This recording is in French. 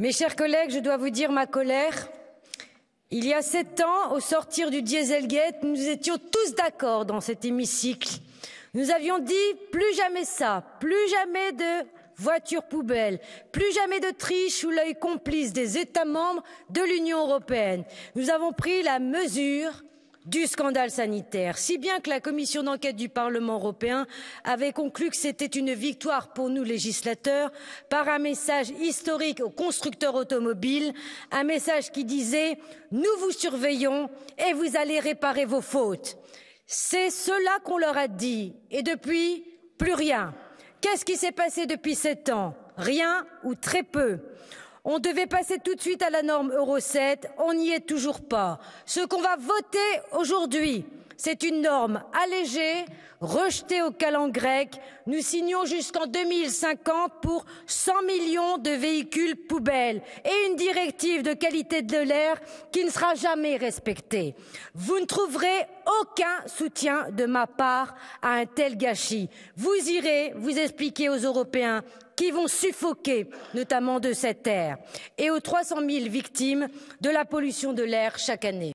Mes chers collègues, je dois vous dire ma colère. Il y a sept ans, au sortir du Dieselgate, nous étions tous d'accord dans cet hémicycle. Nous avions dit plus jamais ça, plus jamais de voitures poubelles, plus jamais de triche ou l'œil complice des États membres de l'Union européenne. Nous avons pris la mesure du scandale sanitaire, si bien que la commission d'enquête du Parlement européen avait conclu que c'était une victoire pour nous législateurs par un message historique aux constructeurs automobiles, un message qui disait nous vous surveillons et vous allez réparer vos fautes. C'est cela qu'on leur a dit et depuis plus rien. Qu'est-ce qui s'est passé depuis sept ans? Rien ou très peu. On devait passer tout de suite à la norme Euro 7, on n'y est toujours pas. Ce qu'on va voter aujourd'hui, c'est une norme allégée, rejetée au calan grec. Nous signons jusqu'en 2050 pour 100 millions de véhicules poubelles et une directive de qualité de l'air qui ne sera jamais respectée. Vous ne trouverez aucun soutien de ma part à un tel gâchis. Vous irez vous expliquer aux Européens qui vont suffoquer, notamment de cette terre et aux 300 000 victimes de la pollution de l'air chaque année.